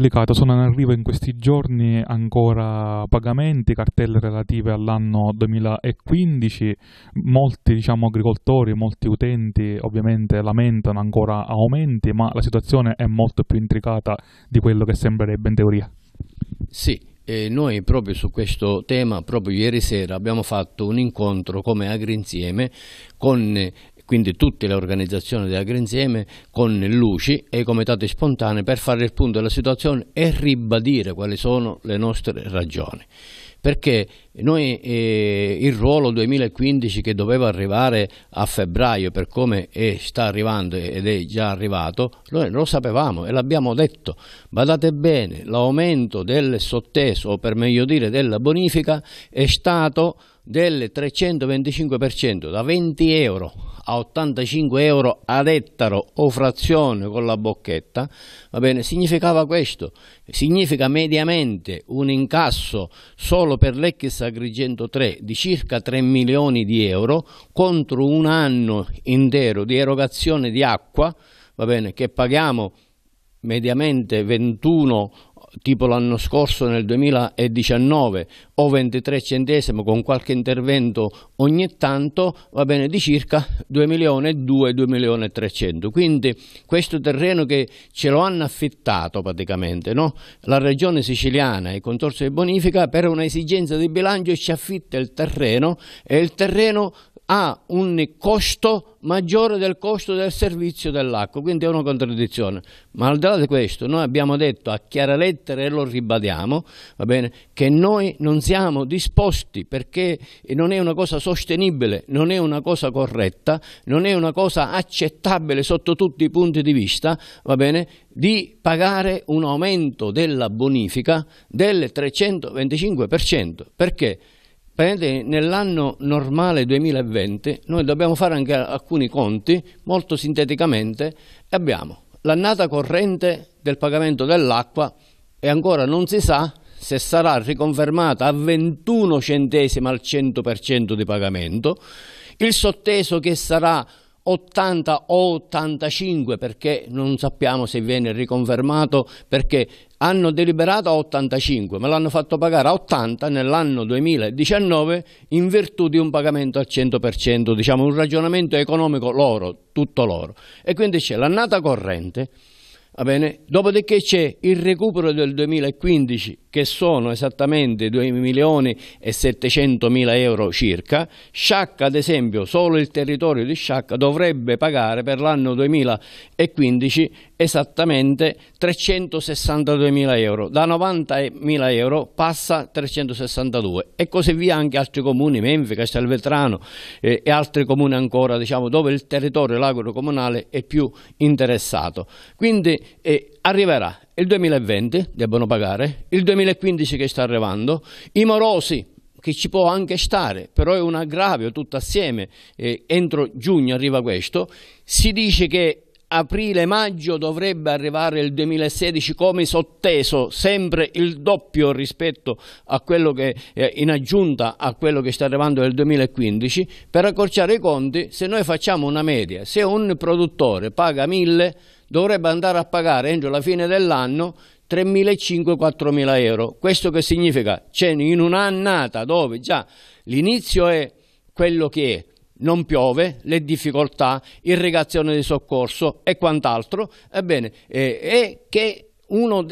delicato, sono in arrivo in questi giorni ancora pagamenti, cartelle relative all'anno 2015, molti diciamo, agricoltori, molti utenti ovviamente lamentano ancora aumenti, ma la situazione è molto più intricata di quello che sembrerebbe in teoria. Sì, eh, noi proprio su questo tema, proprio ieri sera, abbiamo fatto un incontro come Agri Insieme con quindi tutte le organizzazioni dell'Agrinsieme con l'UCI e i comitati spontanei per fare il punto della situazione e ribadire quali sono le nostre ragioni perché noi, eh, il ruolo 2015 che doveva arrivare a febbraio per come è, sta arrivando ed è già arrivato, noi lo sapevamo e l'abbiamo detto. Badate bene, l'aumento del sotteso o per meglio dire della bonifica è stato del 325% da 20 euro a 85 euro ad ettaro o frazione con la bocchetta, va bene, significava questo, significa mediamente un incasso solo per l'Ex Agrigento 3 di circa 3 milioni di euro contro un anno intero di erogazione di acqua, va bene, che paghiamo mediamente 21 tipo l'anno scorso nel 2019 o 23 centesimi con qualche intervento ogni tanto va bene di circa 2 milioni e 2 2 milioni e 300 quindi questo terreno che ce lo hanno affittato praticamente no? la regione siciliana e il consorzio di bonifica per un'esigenza di bilancio ci affitta il terreno e il terreno ha un costo maggiore del costo del servizio dell'acqua, quindi è una contraddizione. Ma al di là di questo, noi abbiamo detto a chiara lettera e lo ribadiamo, bene, che noi non siamo disposti perché non è una cosa sostenibile, non è una cosa corretta, non è una cosa accettabile sotto tutti i punti di vista, va bene, di pagare un aumento della bonifica del 325%. Perché? praticamente nell'anno normale 2020 noi dobbiamo fare anche alcuni conti molto sinteticamente abbiamo l'annata corrente del pagamento dell'acqua e ancora non si sa se sarà riconfermata a 21 centesimi al 100% di pagamento, il sotteso che sarà 80 o 85 perché non sappiamo se viene riconfermato perché hanno deliberato a 85 ma l'hanno fatto pagare a 80 nell'anno 2019 in virtù di un pagamento al 100% diciamo un ragionamento economico loro tutto loro e quindi c'è l'annata corrente va bene dopodiché c'è il recupero del 2015 che sono esattamente 2 milioni e 700 mila euro circa. Sciacca, ad esempio, solo il territorio di Sciacca dovrebbe pagare per l'anno 2015 esattamente 362 mila euro. Da 90 mila euro passa a 362 e così via anche altri comuni, Menfi, Castelvetrano eh, e altri comuni ancora, diciamo, dove il territorio, l'agro comunale è più interessato. Quindi eh, arriverà il 2020, debbono pagare, il 2015 che sta arrivando, i morosi che ci può anche stare, però è un aggravio tutto assieme, eh, entro giugno arriva questo, si dice che aprile-maggio dovrebbe arrivare il 2016 come sotteso, sempre il doppio rispetto a quello che eh, in aggiunta a quello che sta arrivando nel 2015, per accorciare i conti, se noi facciamo una media, se un produttore paga 1000 dovrebbe andare a pagare entro la fine dell'anno 3.500-4.000 euro. Questo che significa? C'è cioè, in un'annata dove già l'inizio è quello che è, non piove, le difficoltà, irrigazione di soccorso e quant'altro, ebbene, eh, che uno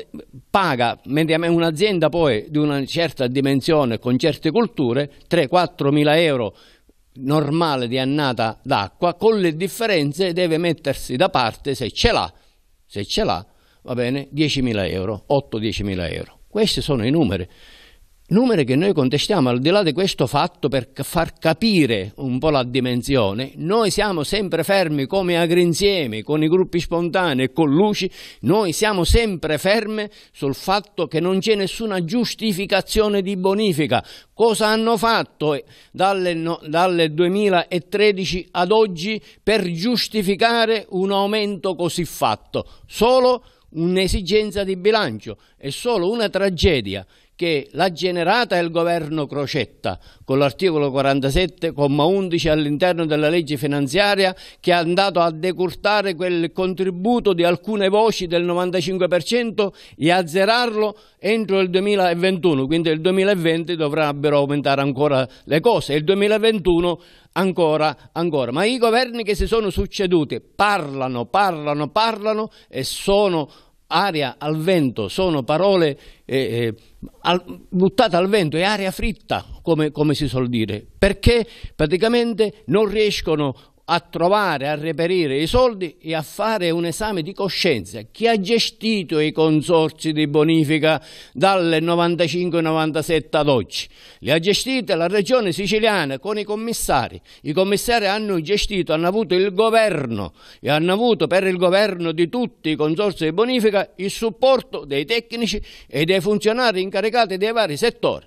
paga un'azienda poi di una certa dimensione con certe culture, 3-4 mila euro normale di annata d'acqua con le differenze deve mettersi da parte se ce l'ha se ce l'ha va bene 10 mila euro 8-10 mila euro questi sono i numeri numeri che noi contestiamo, al di là di questo fatto per far capire un po' la dimensione, noi siamo sempre fermi come agrinsieme, con i gruppi spontanei e con luci, noi siamo sempre fermi sul fatto che non c'è nessuna giustificazione di bonifica. Cosa hanno fatto eh, dalle, no, dalle 2013 ad oggi per giustificare un aumento così fatto? Solo un'esigenza di bilancio, è solo una tragedia che l'ha generata il governo Crocetta con l'articolo 47,11 all'interno della legge finanziaria che è andato a decurtare quel contributo di alcune voci del 95% e azzerarlo entro il 2021, quindi il 2020 dovrebbero aumentare ancora le cose, il 2021 ancora, ancora. Ma i governi che si sono succeduti parlano, parlano, parlano e sono aria al vento, sono parole eh, eh, al, buttate al vento, è aria fritta, come, come si suol dire, perché praticamente non riescono a trovare, a reperire i soldi e a fare un esame di coscienza. Chi ha gestito i consorzi di bonifica dal 95-97 ad oggi? Li ha gestiti la regione siciliana con i commissari. I commissari hanno gestito, hanno avuto il governo e hanno avuto per il governo di tutti i consorzi di bonifica il supporto dei tecnici e dei funzionari incaricati dei vari settori.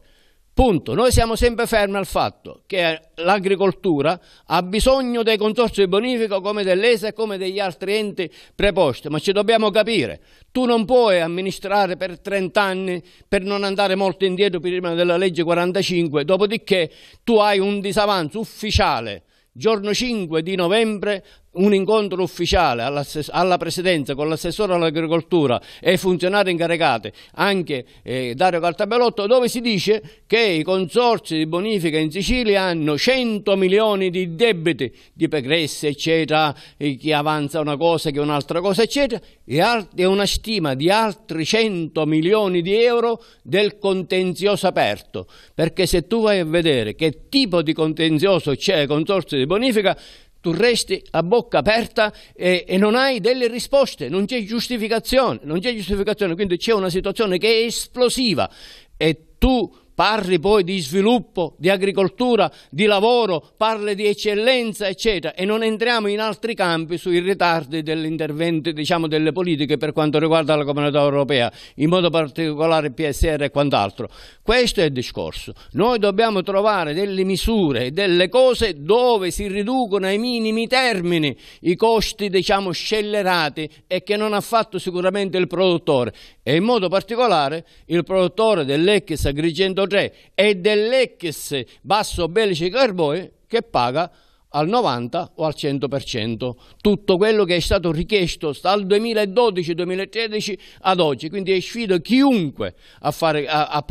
Punto. Noi siamo sempre fermi al fatto che l'agricoltura ha bisogno dei consorzi di bonifico come dell'ESA e come degli altri enti preposti, ma ci dobbiamo capire. Tu non puoi amministrare per 30 anni per non andare molto indietro prima della legge 45, dopodiché tu hai un disavanzo ufficiale giorno 5 di novembre un incontro ufficiale alla presidenza con l'assessore all'agricoltura e i funzionari incaricati, anche eh, Dario Cartabellotto, dove si dice che i consorzi di bonifica in Sicilia hanno 100 milioni di debiti, di pregresse, eccetera, chi avanza una cosa che un'altra cosa, eccetera, e una stima di altri 100 milioni di euro del contenzioso aperto, perché se tu vai a vedere che tipo di contenzioso c'è ai consorzi di bonifica, tu resti a bocca aperta e, e, non hai delle risposte, non c'è giustificazione, non c'è giustificazione, quindi c'è una situazione che è esplosiva e tu parli poi di sviluppo, di agricoltura, di lavoro, parli di eccellenza, eccetera, e non entriamo in altri campi sui ritardi dell'intervento, diciamo, delle politiche per quanto riguarda la comunità europea, in modo particolare il PSR e quant'altro. Questo è il discorso. Noi dobbiamo trovare delle misure, delle cose dove si riducono ai minimi termini i costi, diciamo, scellerati e che non ha fatto sicuramente il produttore, e in modo particolare il produttore dell'ex Agrigento 103 e dell'ex basso bellice carbone eh, che paga al 90 o al 100%, tutto quello che è stato richiesto dal 2012-2013 ad oggi, quindi sfido chiunque a, fare, a, a,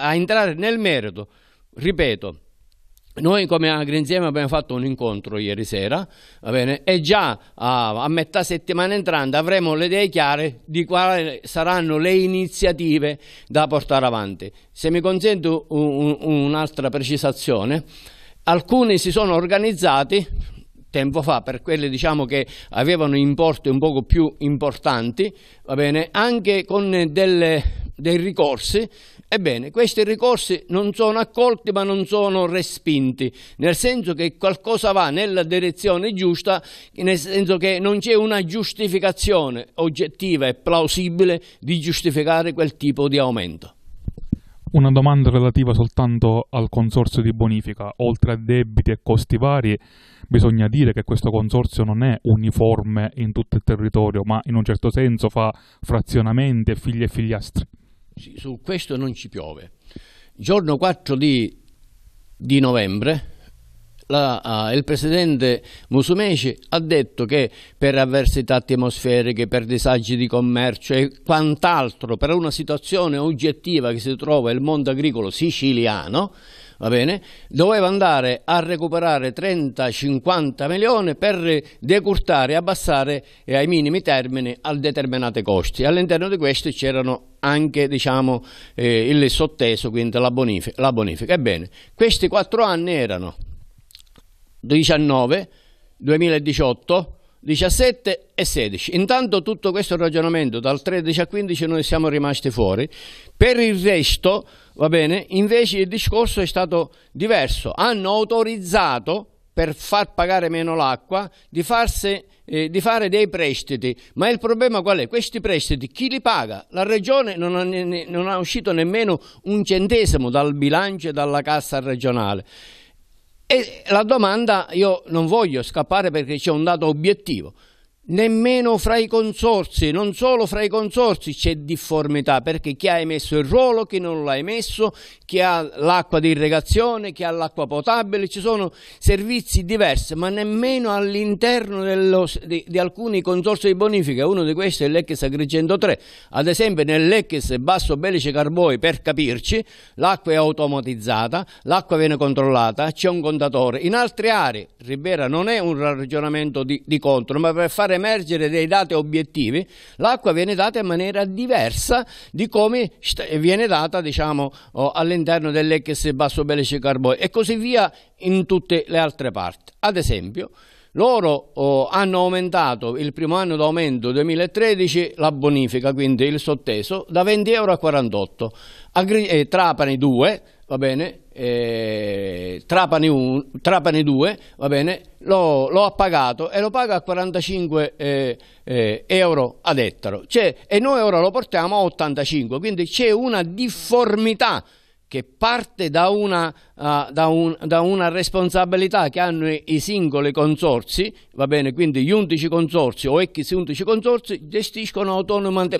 a entrare nel merito, ripeto, noi come Agri abbiamo fatto un incontro ieri sera e già a, a, metà settimana entrante avremo le idee chiare di quali saranno le iniziative da portare avanti. Se mi consento un'altra un precisazione, alcuni si sono organizzati tempo fa per quelle diciamo, che avevano importi un poco più importanti, bene, anche con delle dei ricorsi, ebbene questi ricorsi non sono accolti ma non sono respinti, nel senso che qualcosa va nella direzione giusta, nel senso che non c'è una giustificazione oggettiva e plausibile di giustificare quel tipo di aumento. Una domanda relativa soltanto al consorzio di bonifica. Oltre a debiti e costi vari, bisogna dire che questo consorzio non è uniforme in tutto il territorio, ma in un certo senso fa frazionamenti e figli e figliastri su questo non ci piove. Giorno 4 di, di novembre la, uh, il presidente Musumeci ha detto che per avversità atmosferiche, per disagi di commercio e quant'altro, per una situazione oggettiva che si trova il mondo agricolo siciliano, va bene, doveva andare a recuperare 30-50 milioni per decurtare e abbassare eh, ai minimi termini a determinati costi. All'interno di questi c'erano anche diciamo, eh, il sotteso, quindi la bonifica, la bonifica. Ebbene, questi quattro anni erano 19, 2018, 17 e 16. Intanto tutto questo ragionamento dal 13 al 15 noi siamo rimasti fuori. Per il resto, va bene, invece il discorso è stato diverso. Hanno autorizzato per far pagare meno l'acqua di, eh, di fare dei prestiti. Ma il problema qual è? Questi prestiti chi li paga? La regione non ha, ne, non ha uscito nemmeno un centesimo dal bilancio e dalla cassa regionale. E la domanda, io non voglio scappare perché c'è un dato obiettivo, nemmeno fra i consorsi, non solo fra i consorsi c'è difformità perché chi ha emesso il ruolo, chi non l'ha emesso, chi ha l'acqua di irrigazione, chi ha l'acqua potabile, ci sono servizi diversi, ma nemmeno all'interno di, di, alcuni consorsi di bonifica, uno di questi è l'Ex Agrigento 3, ad esempio nell'Ex Basso Belice Carboi, per capirci, l'acqua è automatizzata, l'acqua viene controllata, c'è un contatore, in altre aree, Ribera non è un ragionamento di, di contro, ma per fare emergere dei dati obiettivi, l'acqua viene data in maniera diversa di come viene data diciamo, all'interno dell'Ex basso belice carbone e così via in tutte le altre parti. Ad esempio, loro oh, hanno aumentato il primo anno d'aumento 2013 la bonifica, quindi il sotteso, da 20 euro a 48. Agri eh, Trapani 2, va bene, eh, Trapani, 1, Trapani 2, va bene, lo, ha pagato e lo paga a 45 eh, eh, euro ad ettaro cioè, e noi ora lo portiamo a 85, quindi c'è una difformità che parte da una, uh, da, un, da una, responsabilità che hanno i singoli consorsi, va bene, quindi gli 11 consorsi o ex 11 consorsi gestiscono autonomamente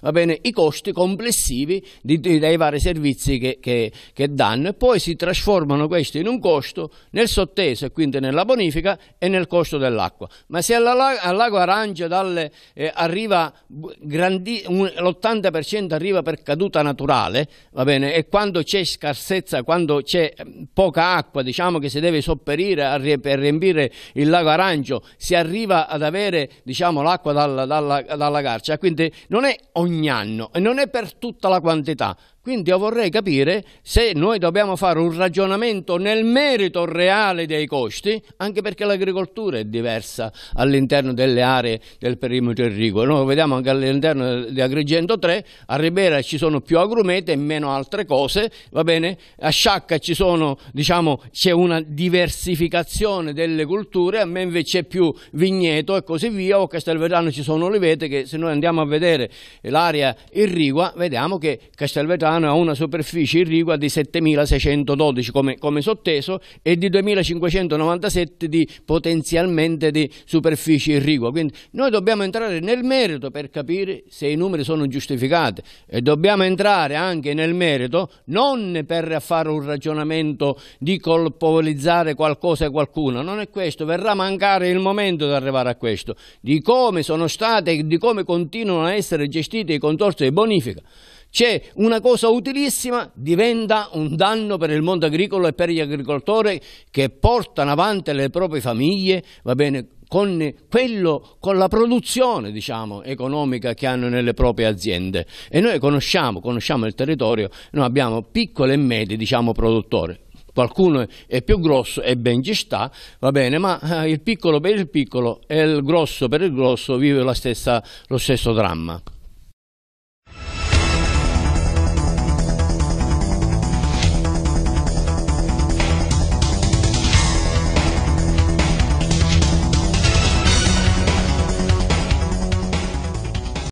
va bene, i costi complessivi di, di, dei vari servizi che, che, che danno e poi si trasformano questi in un costo nel sotteso e quindi nella bonifica e nel costo dell'acqua. Ma se alla, all'ago Arancio dalle, eh, arriva l'80% arriva per caduta naturale, va bene, e quando c'è scarsezza, quando c'è poca acqua, diciamo che si deve sopperire a riempire il lago Arancio, si arriva ad avere diciamo, l'acqua dalla, dalla, dalla, Garcia, quindi non è ogni anno e non è per tutta la quantità, quindi io vorrei capire se noi dobbiamo fare un ragionamento nel merito reale dei costi, anche perché l'agricoltura è diversa all'interno delle aree del perimetro irriguo. Noi vediamo anche all'interno di Agrigento 3, a Ribera ci sono più agrumete e meno altre cose, va bene? A Sciacca ci sono, diciamo, c'è una diversificazione delle culture, a Menve c'è più vigneto e così via, o a Castelvetrano ci sono olivete che se noi andiamo a vedere l'area irrigua, vediamo che Castelvetrano piano ha una superficie irrigua di 7.612 come, come, sotteso e di 2.597 di potenzialmente di superficie irrigua. Quindi noi dobbiamo entrare nel merito per capire se i numeri sono giustificati e dobbiamo entrare anche nel merito non per fare un ragionamento di colpovolizzare qualcosa e qualcuno, non è questo, verrà a mancare il momento di arrivare a questo, di come sono state e di come continuano a essere gestite i consorzi di bonifica c'è una cosa utilissima, diventa un danno per il mondo agricolo e per gli agricoltori che portano avanti le proprie famiglie, va bene, con, quello, con la produzione diciamo, economica che hanno nelle proprie aziende. E noi conosciamo, conosciamo il territorio, noi abbiamo piccole e medie diciamo, produttori qualcuno è più grosso e ben ci sta, va bene, ma eh, il piccolo per il piccolo e il grosso per il grosso vive stessa, lo stesso dramma.